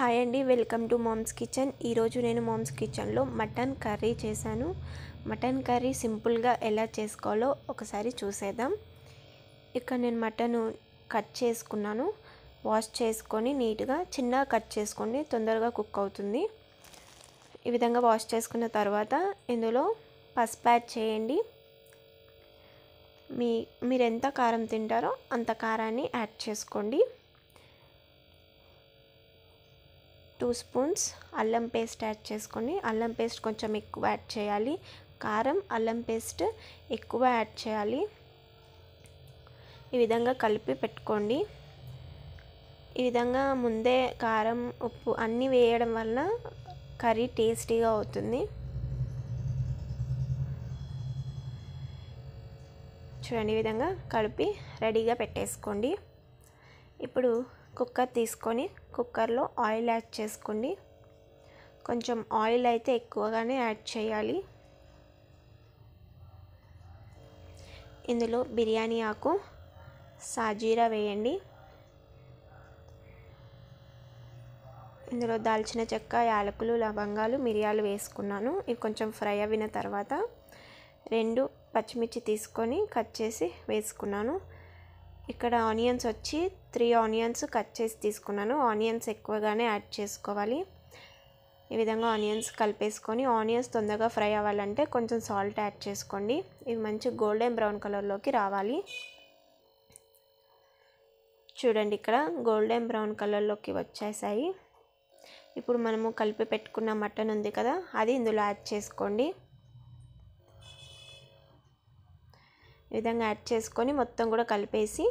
hi అండి welcome to moms kitchen ఈరోజు నేను మామ్స్ కిచెన్లో మటన్ కర్రీ చేశాను మటన్ కర్రీ సింపుల్గా ఎలా చేసుకోవాలో ఒకసారి చూసేద్దాం ఇక్కడ నేను మటన్ కట్ చేసుకున్నాను వాష్ చేసుకొని నీట్గా చిన్నగా కట్ చేసుకోండి తొందరగా కుక్ అవుతుంది ఈ విధంగా వాష్ చేసుకున్న తర్వాత ఇందులో పసుపు యాడ్ చేయండి మీ మీరు ఎంత కారం తింటారో అంత కారాన్ని యాడ్ చేసుకోండి టూ స్పూన్స్ అల్లం పేస్ట్ యాడ్ చేసుకొని అల్లం పేస్ట్ కొంచెం ఎక్కువ యాడ్ చేయాలి కారం అల్లం పేస్ట్ ఎక్కువ యాడ్ చేయాలి ఈ విధంగా కలిపి పెట్టుకోండి ఈ విధంగా ముందే కారం ఉప్పు అన్నీ వేయడం వలన కర్రీ టేస్టీగా అవుతుంది చూడండి ఈ విధంగా కలిపి రెడీగా పెట్టేసుకోండి ఇప్పుడు కుక్కర్ తీసుకొని కుక్కర్లో ఆయిల్ యాడ్ చేసుకోండి కొంచెం ఆయిల్ అయితే ఎక్కువగానే యాడ్ చేయాలి ఇందులో బిర్యానీ ఆకు సాజీరా వేయండి ఇందులో దాల్చిన చెక్క యాలకులు లవంగాలు మిరియాలు వేసుకున్నాను ఇవి కొంచెం ఫ్రై అయిన తర్వాత రెండు పచ్చిమిర్చి తీసుకొని కట్ చేసి వేసుకున్నాను ఇక్కడ ఆనియన్స్ వచ్చి త్రీ ఆనియన్స్ కట్ చేసి తీసుకున్నాను ఆనియన్స్ ఎక్కువగానే యాడ్ చేసుకోవాలి ఈ విధంగా ఆనియన్స్ కలిపేసుకొని ఆనియన్స్ తొందరగా ఫ్రై అవ్వాలంటే కొంచెం సాల్ట్ యాడ్ చేసుకోండి ఇవి మంచి గోల్డెన్ బ్రౌన్ కలర్లోకి రావాలి చూడండి ఇక్కడ గోల్డెన్ బ్రౌన్ కలర్లోకి వచ్చేసాయి ఇప్పుడు మనము కలిపి పెట్టుకున్న మటన్ ఉంది కదా అది ఇందులో యాడ్ చేసుకోండి ఈ విధంగా యాడ్ చేసుకొని మొత్తం కూడా కలిపేసి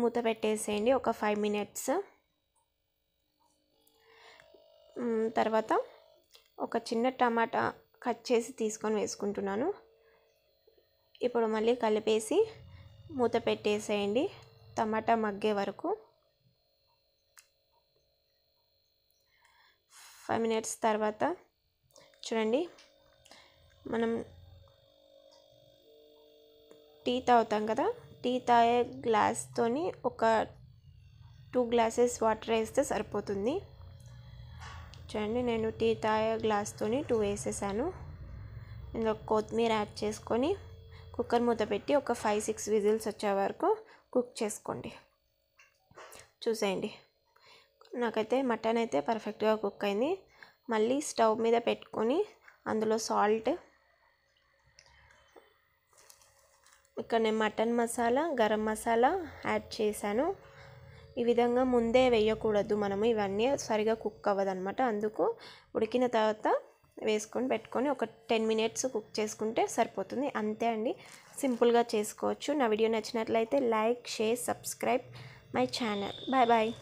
మూత పెట్టేసేయండి ఒక ఫైవ్ మినిట్స్ తర్వాత ఒక చిన్న టమాటా కట్ చేసి తీసుకొని వేసుకుంటున్నాను ఇప్పుడు మళ్ళీ కలిపేసి మూత పెట్టేసేయండి టమాటా మగ్గే వరకు ఫైవ్ మినిట్స్ తర్వాత చూడండి మనం టీ తాగుతాం కదా టీ తాగే గ్లాస్తోని ఒక టూ గ్లాసెస్ వాటర్ వేస్తే సరిపోతుంది చూడండి నేను టీ తాగే గ్లాస్తోని టూ వేసేసాను ఇందులో కొత్తిమీర యాడ్ చేసుకొని కుక్కర్ మూత పెట్టి ఒక ఫైవ్ సిక్స్ విజిల్స్ వచ్చే వరకు కుక్ చేసుకోండి చూసేయండి నాకైతే మటన్ అయితే పర్ఫెక్ట్గా కుక్ అయింది మళ్ళీ స్టవ్ మీద పెట్టుకొని అందులో సాల్ట్ ఇక్కడ నేను మటన్ మసాలా గరం మసాలా యాడ్ చేశాను ఈ విధంగా ముందే వేయకూడదు మనము ఇవన్నీ సరిగా కుక్ అనమాట అందుకు ఉడికిన తర్వాత వేసుకొని పెట్టుకొని ఒక టెన్ మినిట్స్ కుక్ చేసుకుంటే సరిపోతుంది అంతే అండి సింపుల్గా చేసుకోవచ్చు నా వీడియో నచ్చినట్లయితే like share subscribe my channel bye bye